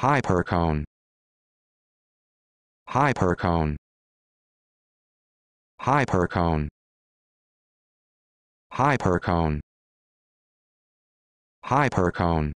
hypercone hypercone hypercone hypercone hypercone